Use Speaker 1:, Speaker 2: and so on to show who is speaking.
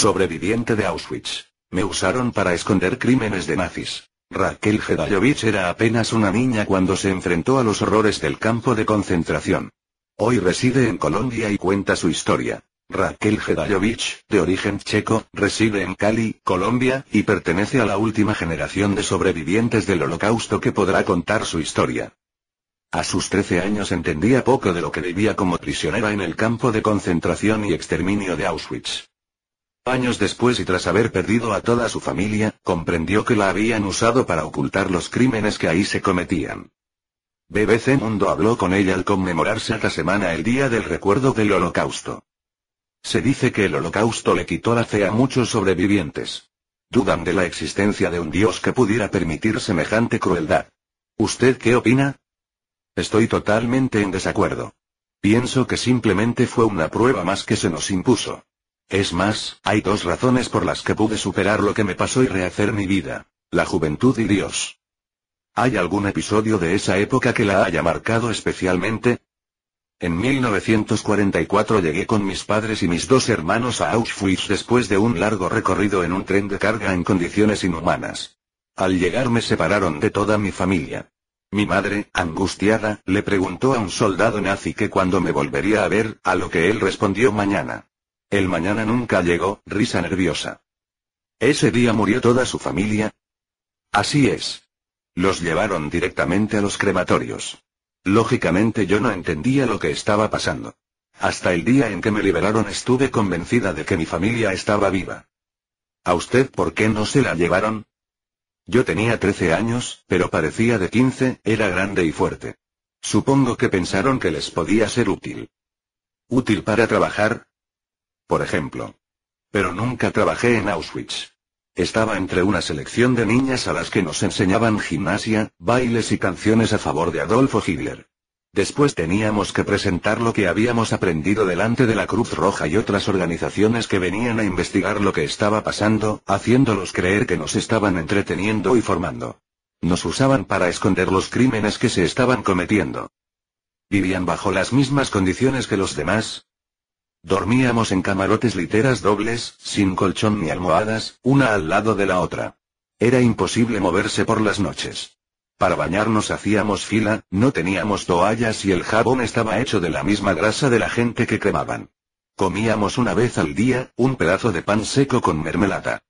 Speaker 1: Sobreviviente de Auschwitz. Me usaron para esconder crímenes de nazis. Raquel Gedayovich era apenas una niña cuando se enfrentó a los horrores del campo de concentración. Hoy reside en Colombia y cuenta su historia. Raquel Gedayovich, de origen checo, reside en Cali, Colombia, y pertenece a la última generación de sobrevivientes del holocausto que podrá contar su historia. A sus 13 años entendía poco de lo que vivía como prisionera en el campo de concentración y exterminio de Auschwitz. Años después y tras haber perdido a toda su familia, comprendió que la habían usado para ocultar los crímenes que ahí se cometían. BBC Mundo habló con ella al conmemorarse esta semana el Día del Recuerdo del Holocausto. Se dice que el Holocausto le quitó la fe a muchos sobrevivientes. Dudan de la existencia de un Dios que pudiera permitir semejante crueldad. ¿Usted qué opina? Estoy totalmente en desacuerdo. Pienso que simplemente fue una prueba más que se nos impuso. Es más, hay dos razones por las que pude superar lo que me pasó y rehacer mi vida. La juventud y Dios. ¿Hay algún episodio de esa época que la haya marcado especialmente? En 1944 llegué con mis padres y mis dos hermanos a Auschwitz después de un largo recorrido en un tren de carga en condiciones inhumanas. Al llegar me separaron de toda mi familia. Mi madre, angustiada, le preguntó a un soldado nazi que cuando me volvería a ver, a lo que él respondió mañana. El mañana nunca llegó, risa nerviosa. ¿Ese día murió toda su familia? Así es. Los llevaron directamente a los crematorios. Lógicamente yo no entendía lo que estaba pasando. Hasta el día en que me liberaron estuve convencida de que mi familia estaba viva. ¿A usted por qué no se la llevaron? Yo tenía 13 años, pero parecía de 15, era grande y fuerte. Supongo que pensaron que les podía ser útil. ¿Útil para trabajar? por ejemplo. Pero nunca trabajé en Auschwitz. Estaba entre una selección de niñas a las que nos enseñaban gimnasia, bailes y canciones a favor de Adolfo Hitler. Después teníamos que presentar lo que habíamos aprendido delante de la Cruz Roja y otras organizaciones que venían a investigar lo que estaba pasando, haciéndolos creer que nos estaban entreteniendo y formando. Nos usaban para esconder los crímenes que se estaban cometiendo. Vivían bajo las mismas condiciones que los demás, Dormíamos en camarotes literas dobles, sin colchón ni almohadas, una al lado de la otra. Era imposible moverse por las noches. Para bañarnos hacíamos fila, no teníamos toallas y el jabón estaba hecho de la misma grasa de la gente que cremaban. Comíamos una vez al día, un pedazo de pan seco con mermelada.